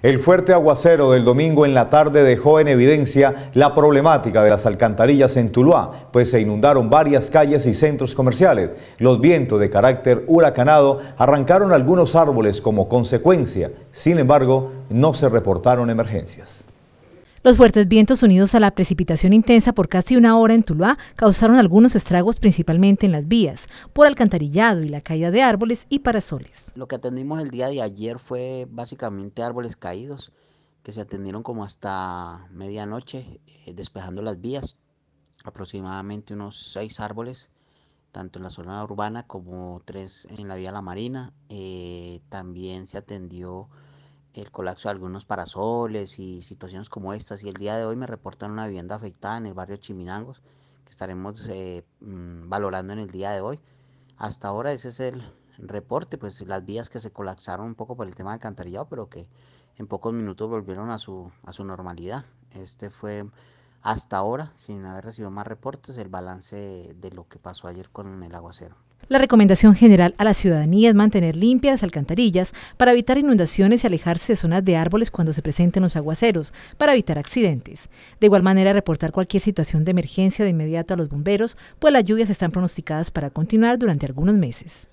El fuerte aguacero del domingo en la tarde dejó en evidencia la problemática de las alcantarillas en Tuluá, pues se inundaron varias calles y centros comerciales. Los vientos de carácter huracanado arrancaron algunos árboles como consecuencia. Sin embargo, no se reportaron emergencias. Los fuertes vientos unidos a la precipitación intensa por casi una hora en Tuluá causaron algunos estragos principalmente en las vías, por alcantarillado y la caída de árboles y parasoles. Lo que atendimos el día de ayer fue básicamente árboles caídos que se atendieron como hasta medianoche, eh, despejando las vías, aproximadamente unos seis árboles, tanto en la zona urbana como tres en la vía La Marina. Eh, también se atendió el colapso de algunos parasoles y situaciones como estas. Y el día de hoy me reportan una vivienda afectada en el barrio Chiminangos, que estaremos eh, mm, valorando en el día de hoy. Hasta ahora ese es el reporte, pues las vías que se colapsaron un poco por el tema del alcantarillado, pero que en pocos minutos volvieron a su, a su normalidad. Este fue hasta ahora, sin haber recibido más reportes, el balance de lo que pasó ayer con el aguacero. La recomendación general a la ciudadanía es mantener limpias alcantarillas para evitar inundaciones y alejarse de zonas de árboles cuando se presenten los aguaceros, para evitar accidentes. De igual manera, reportar cualquier situación de emergencia de inmediato a los bomberos, pues las lluvias están pronosticadas para continuar durante algunos meses.